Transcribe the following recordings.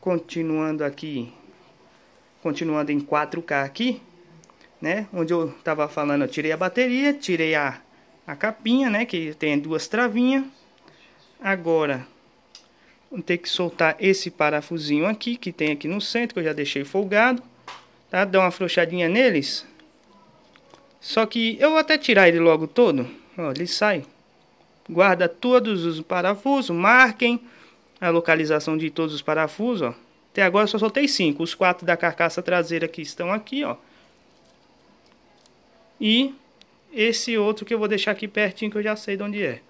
Continuando aqui, continuando em 4K aqui, né? Onde eu tava falando, eu tirei a bateria, tirei a, a capinha, né? Que tem duas travinhas. Agora, vou ter que soltar esse parafusinho aqui, que tem aqui no centro, que eu já deixei folgado. Tá? Dá uma afrouxadinha neles. Só que eu vou até tirar ele logo todo. Ó, ele sai. Guarda todos os parafusos, marquem a localização de todos os parafusos, ó. Até agora eu só soltei cinco, os quatro da carcaça traseira que estão aqui, ó. E esse outro que eu vou deixar aqui pertinho que eu já sei de onde é,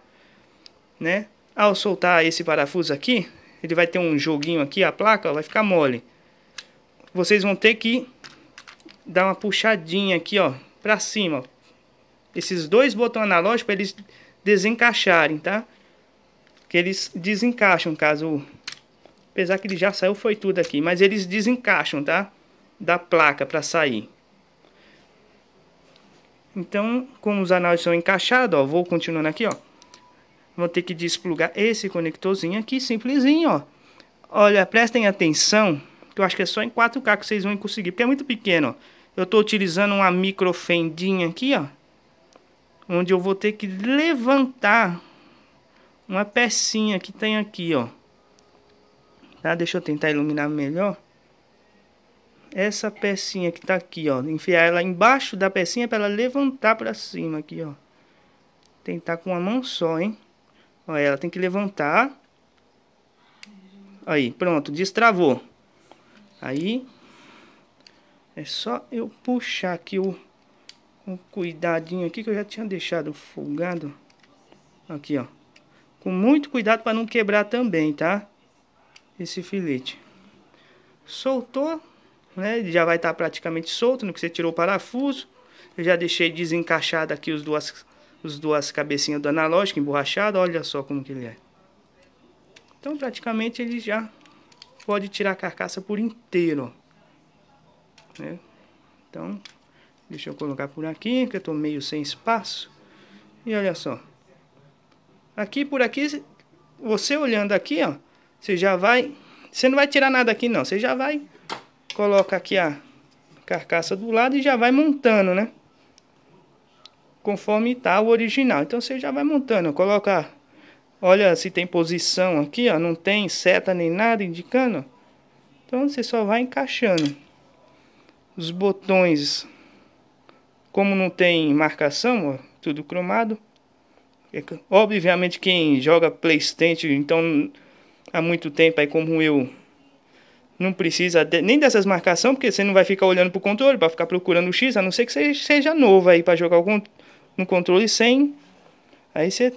né? Ao soltar esse parafuso aqui, ele vai ter um joguinho aqui, a placa ó, vai ficar mole. Vocês vão ter que dar uma puxadinha aqui, ó, pra cima. Ó. Esses dois botões analógicos, para eles desencaixarem, Tá? que eles desencaixam, caso... Apesar que ele já saiu, foi tudo aqui. Mas eles desencaixam, tá? Da placa para sair. Então, como os anéis são encaixados, ó, vou continuando aqui, ó. Vou ter que desplugar esse conectorzinho aqui, simplesinho, ó. Olha, prestem atenção, que eu acho que é só em 4K que vocês vão conseguir, porque é muito pequeno, ó. Eu estou utilizando uma microfendinha aqui, ó. Onde eu vou ter que levantar uma pecinha que tem aqui, ó. Tá? Deixa eu tentar iluminar melhor. Essa pecinha que tá aqui, ó. Enfiar ela embaixo da pecinha para ela levantar para cima aqui, ó. Tentar com uma mão só, hein. Ó, ela tem que levantar. Aí, pronto, destravou. Aí, é só eu puxar aqui o, com cuidadinho aqui que eu já tinha deixado folgado. Aqui, ó. Com muito cuidado para não quebrar também, tá? Esse filete. Soltou, né? Ele já vai estar tá praticamente solto no que você tirou o parafuso. Eu já deixei desencaixado aqui os duas, os duas cabecinhas do analógico emborrachado. Olha só como que ele é. Então praticamente ele já pode tirar a carcaça por inteiro. Né? Então, deixa eu colocar por aqui, que eu estou meio sem espaço. E olha só. Aqui por aqui, você olhando aqui, ó, você já vai... Você não vai tirar nada aqui não, você já vai... Coloca aqui a carcaça do lado e já vai montando, né? Conforme tá o original. Então você já vai montando, coloca... Olha se tem posição aqui, ó, não tem seta nem nada indicando. Então você só vai encaixando. Os botões, como não tem marcação, ó, tudo cromado, é obviamente quem joga Playstation, então há muito tempo aí como eu não precisa de, nem dessas marcações, porque você não vai ficar olhando para o controle, para ficar procurando o X, a não ser que você seja novo aí para jogar algum, no controle sem. Aí você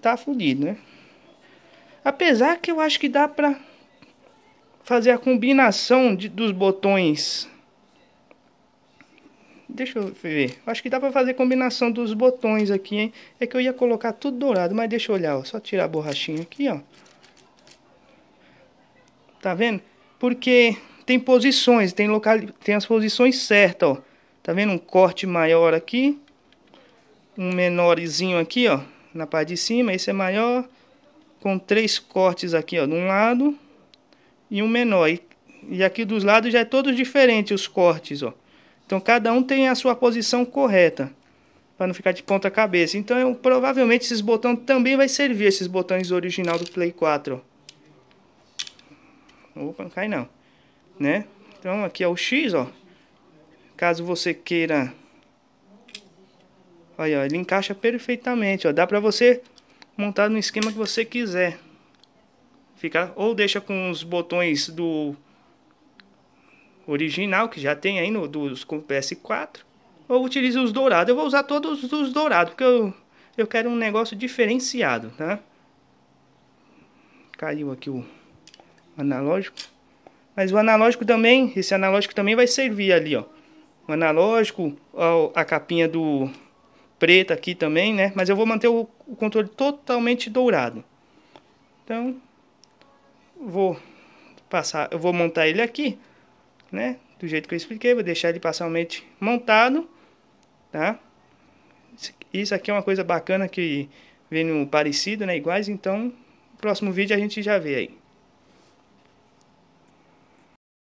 tá fudido, né? Apesar que eu acho que dá pra fazer a combinação de, dos botões Deixa eu ver. Acho que dá pra fazer combinação dos botões aqui, hein? É que eu ia colocar tudo dourado, mas deixa eu olhar, ó. Só tirar a borrachinha aqui, ó. Tá vendo? Porque tem posições, tem, local... tem as posições certas, ó. Tá vendo? Um corte maior aqui. Um menorzinho aqui, ó. Na parte de cima. Esse é maior. Com três cortes aqui, ó. De um lado. E um menor. E, e aqui dos lados já é todos diferentes os cortes, ó. Então cada um tem a sua posição correta para não ficar de ponta cabeça. Então eu, provavelmente esses botões também vai servir esses botões original do Play 4. Opa, não cai não, né? Então aqui é o X, ó. Caso você queira Olha, ó, ele encaixa perfeitamente, ó. Dá para você montar no esquema que você quiser. Fica ou deixa com os botões do original, que já tem aí no, dos com PS4. Ou utilizo os dourados. Eu vou usar todos os dourados, porque eu, eu quero um negócio diferenciado, tá? Caiu aqui o analógico. Mas o analógico também, esse analógico também vai servir ali, ó. O analógico, a capinha do preto aqui também, né? Mas eu vou manter o, o controle totalmente dourado. Então, vou passar, eu vou montar ele aqui né? Do jeito que eu expliquei, vou deixar ele parcialmente montado, tá? Isso aqui é uma coisa bacana que vem no parecido, né? Iguais, então, próximo vídeo a gente já vê aí.